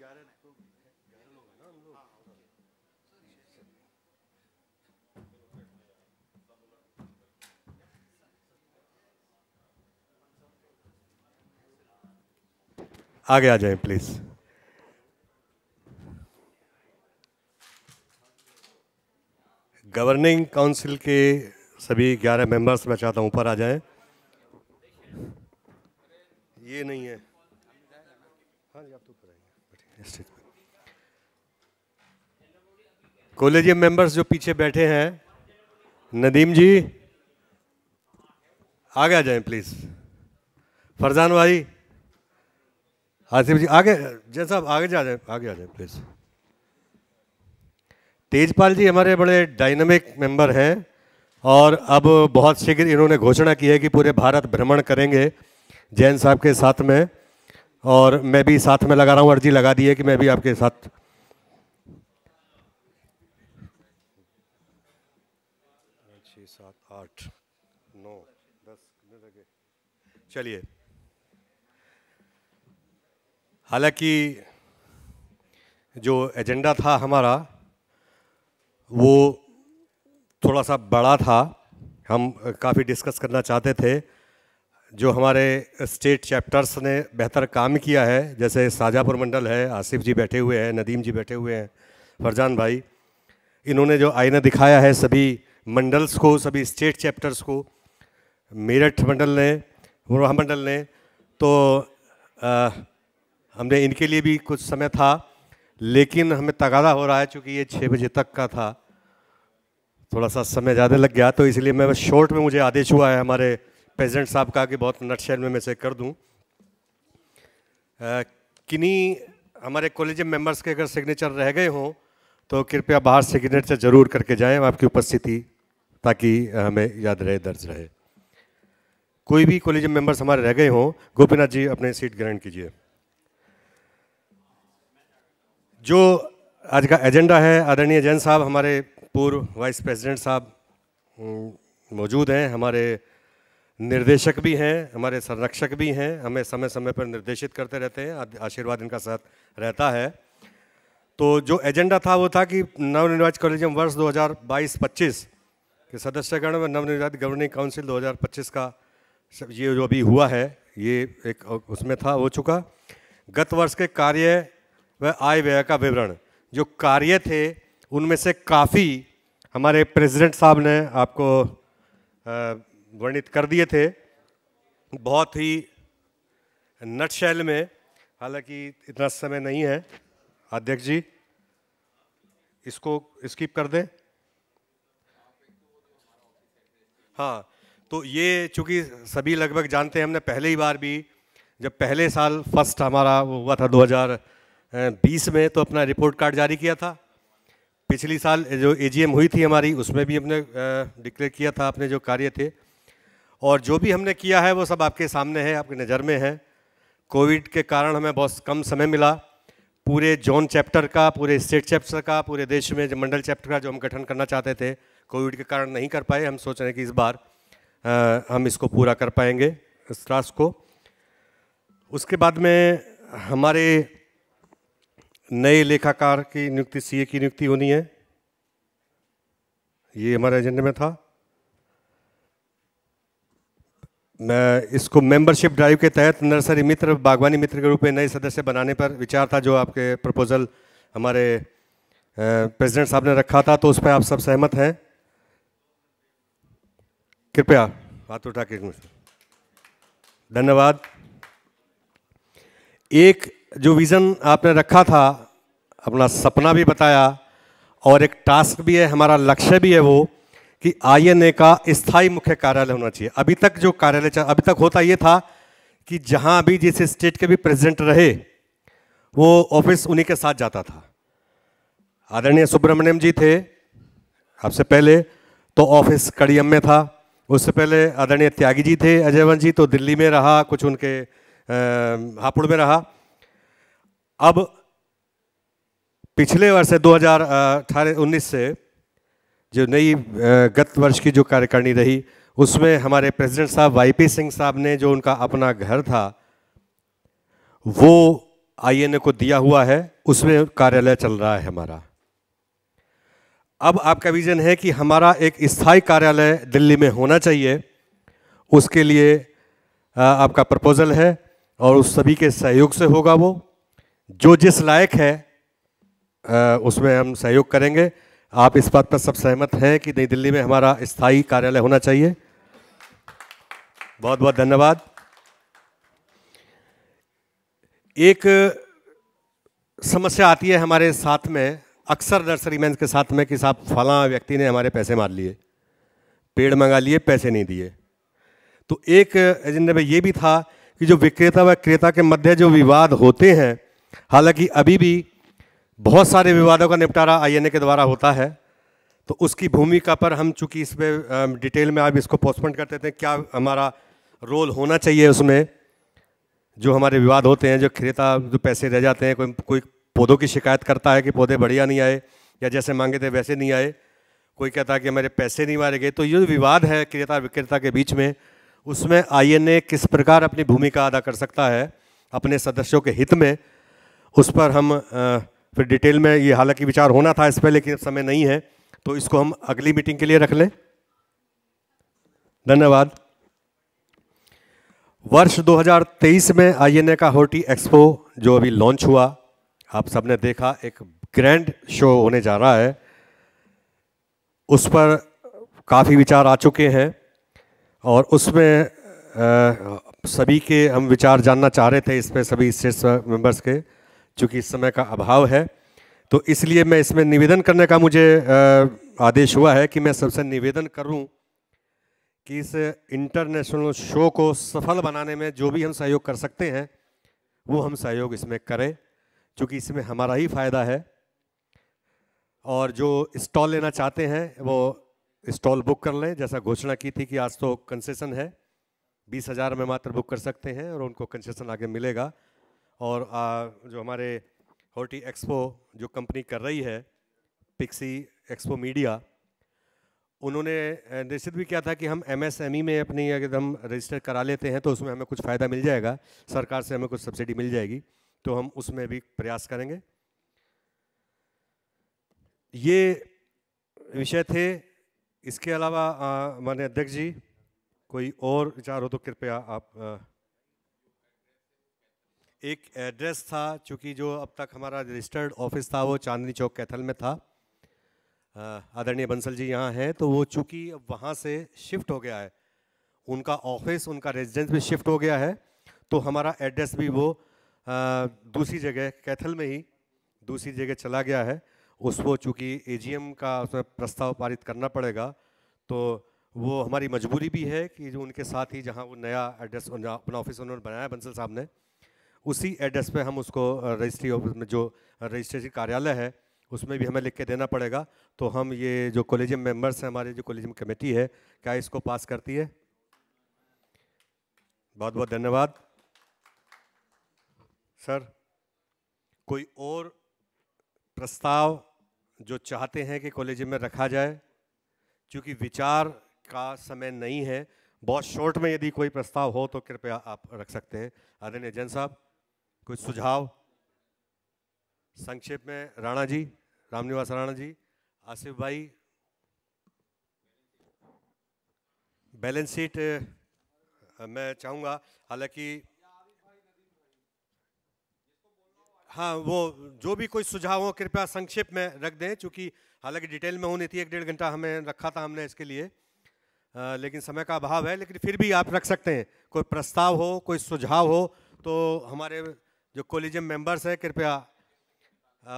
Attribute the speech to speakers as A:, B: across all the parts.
A: ग्यारह ग्यारह लोग हैं हम लोग आगे आ जाए प्लीज गवर्निंग काउंसिल के सभी 11 मेंबर्स मैं चाहता हूं ऊपर आ जाएं ये नहीं है हाँ जी आप तो ऊपर आइए कॉलेजियम मेंबर्स जो पीछे बैठे हैं नदीम जी आगे आ जाएं प्लीज़ फरजान भाई आसिफ जी आगे जैसा साहब आगे जा जाए आगे आ जाए प्लीज़ तेजपाल जी हमारे बड़े डायनामिक मेंबर हैं और अब बहुत शीघ्र इन्होंने घोषणा की है कि पूरे भारत भ्रमण करेंगे जैन साहब के साथ में और मैं भी साथ में लगा रहा हूँ अर्जी लगा दी है कि मैं भी आपके साथ छः सात आठ नौ चलिए हालांकि जो एजेंडा था हमारा वो थोड़ा सा बड़ा था हम काफ़ी डिस्कस करना चाहते थे जो हमारे स्टेट चैप्टर्स ने बेहतर काम किया है जैसे साजापुर मंडल है आसिफ जी बैठे हुए हैं नदीम जी बैठे हुए हैं फरजान भाई इन्होंने जो आईना दिखाया है सभी मंडल्स को सभी स्टेट चैप्टर्स को मेरठ मंडल ने मुरवा मंडल ने तो आ, हमने इनके लिए भी कुछ समय था लेकिन हमें तगादा हो रहा है चूँकि ये छः बजे तक का था थोड़ा सा समय ज़्यादा लग गया तो इसलिए मैं शॉर्ट में मुझे आदेश हुआ है हमारे प्रेजिडेंट साहब कहा कि बहुत नटशेल में मैं से कर दूं किन्हीं हमारे कॉलेज मेंबर्स के अगर सिग्नेचर रह गए हों तो कृपया बाहर सिग्नेचर जरूर करके जाएं आपकी उपस्थिति ताकि हमें याद रहे दर्ज रहे कोई भी कॉलेज मेंबर्स हमारे रह गए हों गोपीनाथ जी अपने सीट ग्रहण कीजिए जो आज का एजेंडा है आदरणीय जैन साहब हमारे पूर्व वाइस प्रेसिडेंट साहब मौजूद हैं हमारे निर्देशक भी हैं हमारे संरक्षक भी हैं हमें समय समय पर निर्देशित करते रहते हैं आशीर्वाद इनका साथ रहता है तो जो एजेंडा था वो था कि नवनिर्वाचित कॉलेजियम वर्ष 2022-25 के सदस्यगण व नवनिर्वाचित गवर्निंग काउंसिल 2025 का ये जो अभी हुआ है ये एक उसमें था हो चुका गत वर्ष के कार्य व आय व्यय का विवरण जो कार्य थे उनमें से काफ़ी हमारे प्रेसिडेंट साहब ने आपको वर्णित कर दिए थे बहुत ही नटशैल में हालांकि इतना समय नहीं है अध्यक्ष जी इसको स्किप कर दें हाँ तो ये चूँकि सभी लगभग जानते हैं हमने पहले ही बार भी जब पहले साल फर्स्ट हमारा वो हुआ था 2020 में तो अपना रिपोर्ट कार्ड जारी किया था पिछली साल जो एजीएम हुई थी हमारी उसमें भी हमने डिक्लेयर किया था अपने जो कार्य थे और जो भी हमने किया है वो सब आपके सामने है आपकी नज़र में है कोविड के कारण हमें बहुत कम समय मिला पूरे जोन चैप्टर का पूरे स्टेट चैप्टर का पूरे देश में जो मंडल चैप्टर का जो हम गठन करना चाहते थे कोविड के कारण नहीं कर पाए हम सोच रहे हैं कि इस बार आ, हम इसको पूरा कर पाएंगे इस टास्क को उसके बाद में हमारे नए लेखाकार की नियुक्ति सीए की नियुक्ति होनी है ये हमारे एजेंडे में था मैं इसको मेंबरशिप ड्राइव के तहत नर्सरी मित्र बागवानी मित्र के रूप में नए सदस्य बनाने पर विचार था जो आपके प्रपोजल हमारे प्रेसिडेंट साहब ने रखा था तो उस पर आप सब सहमत हैं कृपया हाथ उठा के धन्यवाद एक जो विज़न आपने रखा था अपना सपना भी बताया और एक टास्क भी है हमारा लक्ष्य भी है वो कि आईएनए का स्थायी मुख्य कार्यालय होना चाहिए अभी तक जो कार्यालय अभी तक होता ये था कि जहां भी जिस स्टेट के भी प्रेसिडेंट रहे वो ऑफिस उन्हीं के साथ जाता था आदरणीय सुब्रमण्यम जी थे आपसे पहले तो ऑफिस कड़ियम में था उससे पहले आदरणीय त्यागी जी थे अजयवन जी तो दिल्ली में रहा कुछ उनके हापुड़ में रहा अब पिछले वर्ष दो हजार अठारह उन्नीस से जो नई गत वर्ष की जो कार्यकारिणी रही उसमें हमारे प्रेसिडेंट साहब वाई सिंह साहब ने जो उनका अपना घर था वो आई को दिया हुआ है उसमें कार्यालय चल रहा है हमारा अब आपका विजन है कि हमारा एक स्थायी कार्यालय दिल्ली में होना चाहिए उसके लिए आपका प्रपोजल है और उस सभी के सहयोग से होगा वो जो जिस लायक है उसमें हम सहयोग करेंगे आप इस बात पर सब सहमत हैं कि नई दिल्ली में हमारा स्थायी कार्यालय होना चाहिए बहुत बहुत धन्यवाद एक समस्या आती है हमारे साथ में अक्सर नर्सरी मैं के साथ में कि साहब फला व्यक्ति ने हमारे पैसे मार लिए पेड़ मंगा लिए पैसे नहीं दिए तो एक एजेंडे में ये भी था कि जो विक्रेता व क्रेता के मध्य जो विवाद होते हैं हालांकि अभी भी बहुत सारे विवादों का निपटारा आईएनए के द्वारा होता है तो उसकी भूमिका पर हम चूंकि इस पर डिटेल में आप इसको पोस्टपोन करते थे क्या हमारा रोल होना चाहिए उसमें जो हमारे विवाद होते हैं जो खरीदा जो पैसे रह जाते हैं कोई कोई पौधों की शिकायत करता है कि पौधे बढ़िया नहीं आए या जैसे मांगे थे वैसे नहीं आए कोई कहता है कि हमारे पैसे नहीं मारे गए तो ये विवाद है क्रेता विक्रेता के बीच में उसमें आई किस प्रकार अपनी भूमिका अदा कर सकता है अपने सदस्यों के हित में उस पर हम आ, फिर डिटेल में ये हालांकि विचार होना था इस पर लेकिन समय नहीं है तो इसको हम अगली मीटिंग के लिए रख लें धन्यवाद वर्ष 2023 में आईएनए का होटी एक्सपो जो अभी लॉन्च हुआ आप सबने देखा एक ग्रैंड शो होने जा रहा है उस पर काफ़ी विचार आ चुके हैं और उसमें आ, सभी के हम विचार जानना चाह रहे थे इस पर सभी स्टेट्स मेंबर्स के चूँकि समय का अभाव है तो इसलिए मैं इसमें निवेदन करने का मुझे आदेश हुआ है कि मैं सबसे निवेदन करूं कि इस इंटरनेशनल शो को सफल बनाने में जो भी हम सहयोग कर सकते हैं वो हम सहयोग इसमें करें क्योंकि इसमें हमारा ही फ़ायदा है और जो स्टॉल लेना चाहते हैं वो स्टॉल बुक कर लें जैसा घोषणा की थी कि आज तो कंसेशन है बीस हज़ार में मात्र बुक कर सकते हैं और उनको कंसेशन आगे मिलेगा और आ, जो हमारे होटी एक्सपो जो कंपनी कर रही है पिक्सी एक्सपो मीडिया उन्होंने निश्चित भी किया था कि हम एमएसएमई e में अपनी एकदम रजिस्टर करा लेते हैं तो उसमें हमें कुछ फ़ायदा मिल जाएगा सरकार से हमें कुछ सब्सिडी मिल जाएगी तो हम उसमें भी प्रयास करेंगे ये विषय थे इसके अलावा माननीय अध्यक्ष जी कोई और विचार हो तो कृपया आप आ, एक एड्रेस था चूँकि जो अब तक हमारा रजिस्टर्ड ऑफिस था वो चांदनी चौक कैथल में था आदरणीय बंसल जी यहाँ हैं तो वो चूँकि अब वहाँ से शिफ्ट हो गया है उनका ऑफिस उनका रेजिडेंस भी शिफ्ट हो गया है तो हमारा एड्रेस भी वो आ, दूसरी जगह कैथल में ही दूसरी जगह चला गया है उस वो चूँकि ए का उसमें प्रस्ताव पारित करना पड़ेगा तो वो हमारी मजबूरी भी है कि जो उनके साथ ही जहाँ वो नया एड्रेस अपना ऑफिस उन्होंने बनाया बंसल साहब ने उसी एड्रेस पे हम उसको रजिस्ट्री ऑफिस में जो रजिस्ट्रेशन कार्यालय है उसमें भी हमें लिख के देना पड़ेगा तो हम ये जो कॉलेजियम मेंबर्स हैं हमारे जो कॉलेजियम कमेटी है क्या इसको पास करती है बहुत बहुत धन्यवाद सर कोई और प्रस्ताव जो चाहते हैं कि कॉलेज में रखा जाए क्योंकि विचार का समय नहीं है बहुत शॉर्ट में यदि कोई प्रस्ताव हो तो कृपया आप रख सकते हैं आदरणीय जैन साहब कुछ सुझाव संक्षेप में राणा जी रामनिवास राणा जी आसिफ भाई बैलेंस शीट मैं चाहूँगा हालांकि हाँ वो जो भी कोई सुझाव हो कृपया संक्षेप में रख दें क्योंकि हालांकि डिटेल में होनी थी एक डेढ़ घंटा हमें रखा था हमने इसके लिए आ, लेकिन समय का अभाव है लेकिन फिर भी आप रख सकते हैं कोई प्रस्ताव हो कोई सुझाव हो तो हमारे जो कोलिजियम मेंबर्स हैं कृपया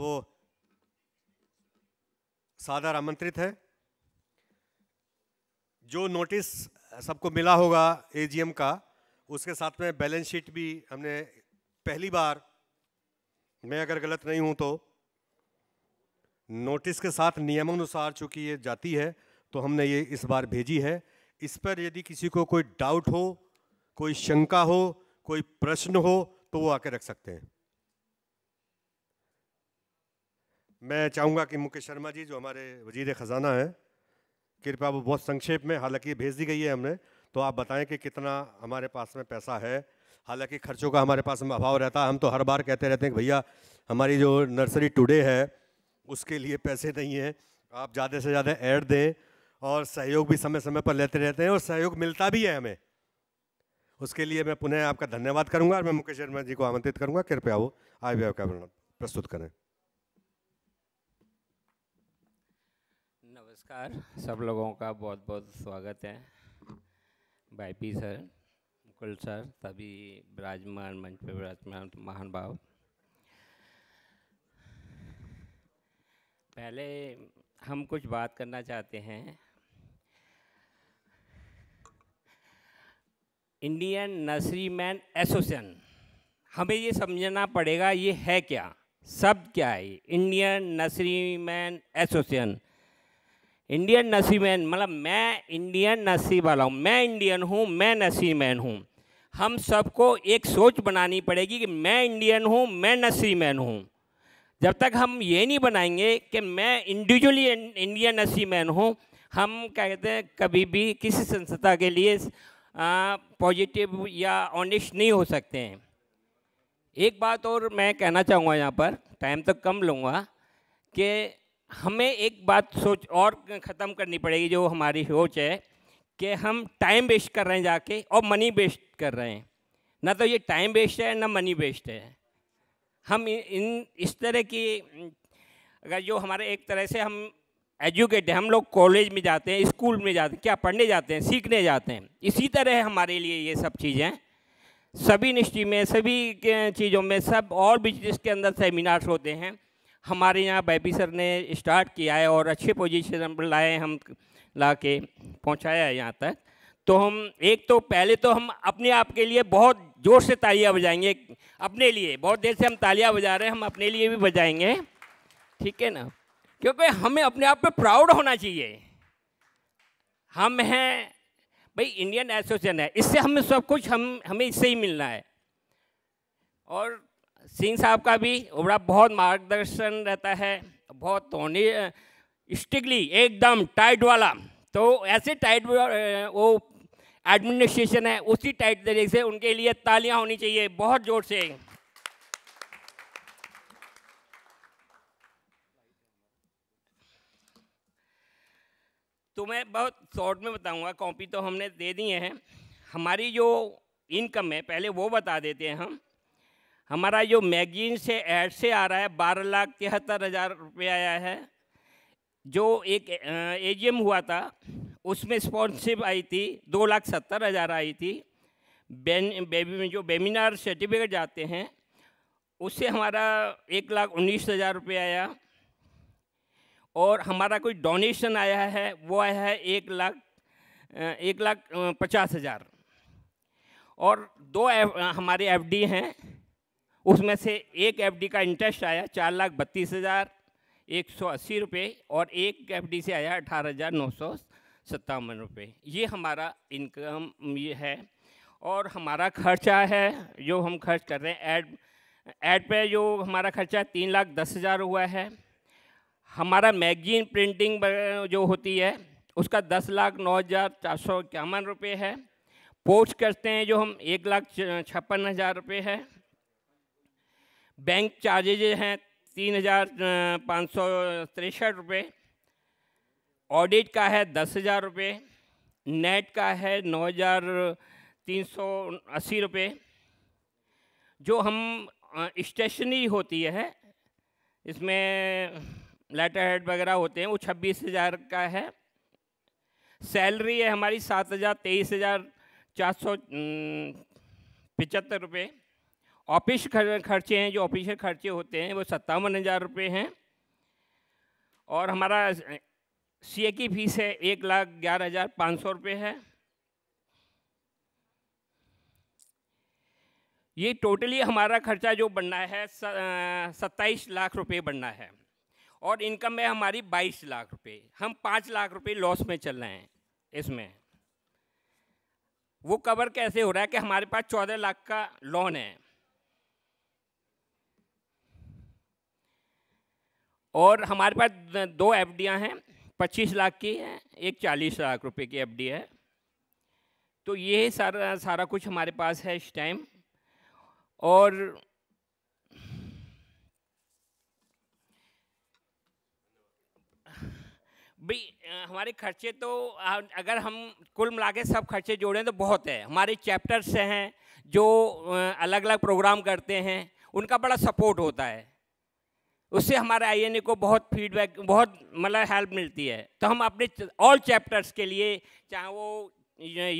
A: वो सादर आमंत्रित है जो नोटिस सबको मिला होगा एजीएम का उसके साथ में बैलेंस शीट भी हमने पहली बार मैं अगर गलत नहीं हूं तो नोटिस के साथ नियमानुसार चूंकि ये जाती है तो हमने ये इस बार भेजी है इस पर यदि किसी को कोई डाउट हो कोई शंका हो कोई प्रश्न हो तो वो आके रख सकते हैं मैं चाहूँगा कि मुकेश शर्मा जी जो हमारे वजीर ख़जाना हैं कृपया वो बहुत संक्षेप में हालांकि भेज दी गई है हमने तो आप बताएं कि कितना हमारे पास में पैसा है हालांकि खर्चों का हमारे पास में अभाव रहता है हम तो हर बार कहते रहते हैं कि भैया हमारी जो नर्सरी टुडे है उसके लिए पैसे नहीं हैं आप ज़्यादा से ज़्यादा ऐड दें और सहयोग भी समय समय पर लेते रहते हैं और सहयोग मिलता भी है हमें उसके लिए मैं पुनः आपका धन्यवाद करूंगा और मैं मुकेश शर्मा जी को आमंत्रित करूंगा कृपया वो आय का वर्णन प्रस्तुत करें
B: नमस्कार सब लोगों का बहुत बहुत स्वागत है बाईपी सर मुकुल सर सभी विराजमान मंच पर विराजमान महान भाव पहले हम कुछ बात करना चाहते हैं इंडियन नर्सरीमैन एसोसिएशन हमें ये समझना पड़ेगा ये है क्या शब्द क्या है Indian nurseryman association Indian nurseryman मतलब मैं इंडियन नर्सरी वाला हूँ मैं इंडियन हूँ मैं नर्सरीमैन हूँ हम सबको एक सोच बनानी पड़ेगी कि मैं इंडियन हूँ मैं नर्सरीमैन हूँ जब तक हम ये नहीं बनाएंगे कि मैं इंडिविजुअली इंडियन नर्सरीमैन हूँ हम कहते हैं कभी भी किसी संस्था के लिए पॉजिटिव या ऑनेस्ट नहीं हो सकते हैं एक बात और मैं कहना चाहूँगा यहाँ पर टाइम तो कम लूँगा कि हमें एक बात सोच और ख़त्म करनी पड़ेगी जो हमारी सोच है कि हम टाइम वेस्ट कर रहे हैं जाके और मनी वेस्ट कर रहे हैं ना तो ये टाइम वेस्ट है ना मनी वेस्ट है हम इन इस तरह की अगर जो हमारे एक तरह से हम एजुकेट हम लोग कॉलेज में जाते हैं स्कूल में जाते हैं क्या पढ़ने जाते हैं सीखने जाते हैं इसी तरह हमारे लिए ये सब चीज़ें सभी निश्चय में सभी चीज़ों में सब और बिजनेस के अंदर सेमिनार्स होते हैं हमारे यहाँ बैपी सर ने स्टार्ट किया है और अच्छे पोजीशन पर लाए हम ला के पहुँचाया है यहाँ तक तो हम एक तो पहले तो हम अपने आप के लिए बहुत ज़ोर से तालियाँ बजाएंगे अपने लिए बहुत देर से हम तालियाँ बजा रहे हैं हम अपने लिए भी बजाएंगे ठीक है ना क्योंकि हमें अपने आप पे प्राउड होना चाहिए हम हैं भाई इंडियन एसोसिएशन है इससे हमें सब कुछ हम हमें इससे ही मिलना है और सिंह साहब का भी बड़ा बहुत मार्गदर्शन रहता है बहुत होने स्ट्रिक्टली एकदम टाइट वाला तो ऐसे टाइट वो एडमिनिस्ट्रेशन है उसी टाइट तरीके से उनके लिए तालियां होनी चाहिए बहुत ज़ोर से तो मैं बहुत शॉर्ट में बताऊंगा कॉपी तो हमने दे दिए हैं हमारी जो इनकम है पहले वो बता देते हैं हम हमारा जो मैगजीन से एड से आ रहा है बारह लाख तिहत्तर हज़ार रुपये आया है जो एक ए हुआ था उसमें स्पॉन्सरशिप आई थी दो लाख सत्तर हज़ार आई थी बेबी जो बेमिनार सर्टिफिकेट जाते हैं उससे हमारा एक लाख उन्नीस हज़ार रुपये आया और हमारा कोई डोनेशन आया है वो आया है एक लाख एक लाख पचास हज़ार और दो एव, हमारे एफडी हैं उसमें से एक एफडी का इंटरेस्ट आया चार लाख बत्तीस हज़ार एक सौ अस्सी रुपये और एक एफडी से आया अठारह हज़ार नौ सौ सत्तावन रुपये ये हमारा इनकम ये है और हमारा खर्चा है जो हम खर्च कर रहे हैं एड एड पे जो हमारा खर्चा तीन लाख दस हज़ार हुआ है हमारा मैगजीन प्रिंटिंग जो होती है उसका दस लाख नौ हज़ार चार सौ इक्यावन रुपये है पोस्ट करते हैं जो हम एक लाख छप्पन हज़ार रुपये है बैंक चार्जेज हैं तीन हज़ार पाँच सौ तिरसठ रुपये ऑडिट का है दस हज़ार रुपये नेट का है नौ हज़ार तीन सौ अस्सी रुपये जो हम स्टेशनरी होती है इसमें लेटर हेड वगैरह होते हैं वो छब्बीस हज़ार का है सैलरी है हमारी सात हज़ार तेईस हज़ार चार सौ पचहत्तर रुपये ऑफिस खर्चे हैं जो ऑफिस खर्चे होते हैं वो सत्तावन हज़ार रुपये हैं और हमारा सी ए की फीस है एक लाख ग्यारह हज़ार पाँच सौ रुपये है ये टोटली हमारा खर्चा जो बनना है सत्ताईस लाख रुपए बनना है और इनकम है हमारी बाईस लाख रुपए हम पाँच लाख रुपए लॉस में चल रहे हैं इसमें वो कवर कैसे हो रहा है कि हमारे पास चौदह लाख का लोन है और हमारे पास दो एफ हैं पच्चीस लाख की है एक चालीस लाख रुपए की एफ है तो ये सारा सारा कुछ हमारे पास है इस टाइम और भाई हमारे खर्चे तो अगर हम कुल मिला के सब खर्चे जोड़ें तो बहुत है हमारे चैप्टर्स हैं जो अलग अलग प्रोग्राम करते हैं उनका बड़ा सपोर्ट होता है उससे हमारे आईएनए को बहुत फीडबैक बहुत मतलब हेल्प मिलती है तो हम अपने ऑल चैप्टर्स के लिए चाहे वो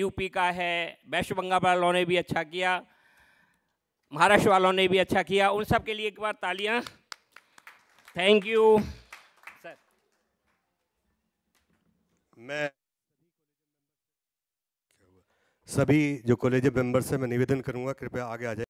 B: यूपी का है वेस्ट बंगाल वालों ने भी अच्छा किया महाराष्ट्र वालों ने भी अच्छा किया उन सब के लिए एक बार तालियां थैंक यू मैं
A: सभी जो कॉलेज मेंबर्स हैं मैं निवेदन करूंगा कृपया आगे आ जाए